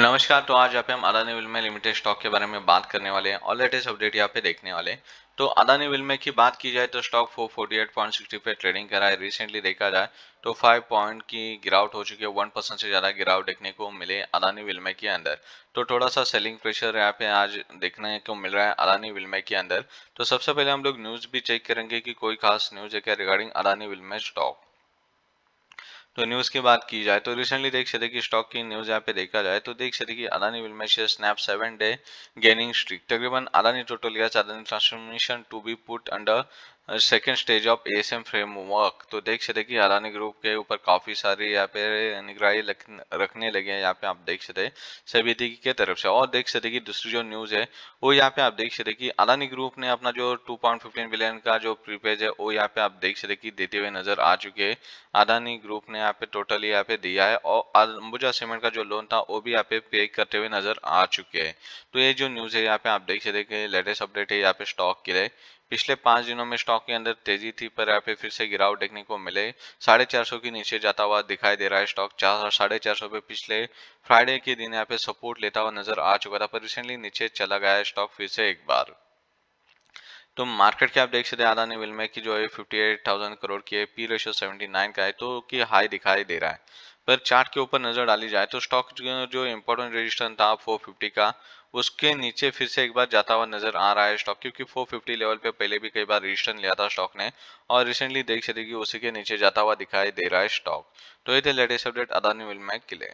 नमस्कार तो आज यहाँ पे हम अदानी में लिमिटेड स्टॉक के बारे में बात करने वाले हैं और लेटेस्ट अपडेट यहाँ पे देखने वाले हैं तो अदानी में की बात की जाए तो स्टॉक 448.60 पे ट्रेडिंग करा है रिसेंटली देखा जाए तो 5 पॉइंट की गिरावट हो चुकी है वन परसेंट से ज़्यादा गिरावट देखने को मिले अदानी विलमे के अंदर तो थोड़ा सा सेलिंग प्रेशर यहाँ पे आज देखने को मिल रहा है अदानी विलमे के अंदर तो सबसे पहले हम लोग न्यूज़ भी चेक करेंगे कि कोई खास न्यूज़ है क्या रिगार्डिंग अदानी विलमे स्टॉक तो न्यूज़ की बात की जाए तो रिसेंटली देख सकते कि स्टॉक की न्यूज़ यहाँ पे देखा जाए तो देख सकते कि अदानी विल share snap seven day gaining streak तकरीबन Adani total gas Adani transformation to be put under second stage of ASM framework तो देख सकते कि अदानी ग्रुप के ऊपर काफ़ी सारी यहाँ पे निगरानी रखने लगे हैं यहाँ पे आप देख सकते सभी दी के तरफ से और देख सकते कि दूसरी जो न्यूज़ है वो यहाँ पे आप देख सकते कि अदानी ग्रुप ने अपना जो 2.15 बिलियन का जो प्रीपेज है वो यहाँ पे आप देख सकते कि देते हुए नजर आ चुके हैं अदानी ग्रुप ने यहाँ पे टोटली यहाँ पे दिया है और अंबुजा सीमेंट का जो लोन था वो भी यहाँ पे पे करते हुए नजर आ चुके हैं तो ये जो न्यूज़ है यहाँ पे आप देख सकते लेटेस्ट अपडेट है यहाँ पे स्टॉक के लिए पिछले पांच दिनों में स्टॉक के अंदर तेजी थी पर यहाँ पे फिर से गिरावट देखने को मिले साढ़े चार सौ के नीचे जाता हुआ दिखाई दे रहा है स्टॉक चार साढ़े चार सौ पे पिछले फ्राइडे के दिन यहाँ पे सपोर्ट लेता हुआ नजर आ चुका था पर रिसेंटली नीचे चला गया है स्टॉक फिर से एक बार तो मार्केट के आप देख सकते हैं आदानी मिल में कि जो है 58,000 करोड़ की है पी रेशो 79 का है तो की हाई दिखाई दे रहा है पर चार्ट के ऊपर नज़र डाली जाए तो स्टॉक जो इम्पोर्टेंट रजिस्टर था 450 का उसके नीचे फिर से एक बार जाता हुआ नजर आ रहा है स्टॉक क्योंकि 450 लेवल पे पहले भी कई बार रजिस्टर लिया था स्टॉक ने और रिसेंटली देख सकते कि उसी के नीचे जाता हुआ दिखाई दे रहा है स्टॉक तो ये थे लेटेस्ट अपडेट अदानी विल मैक के लिए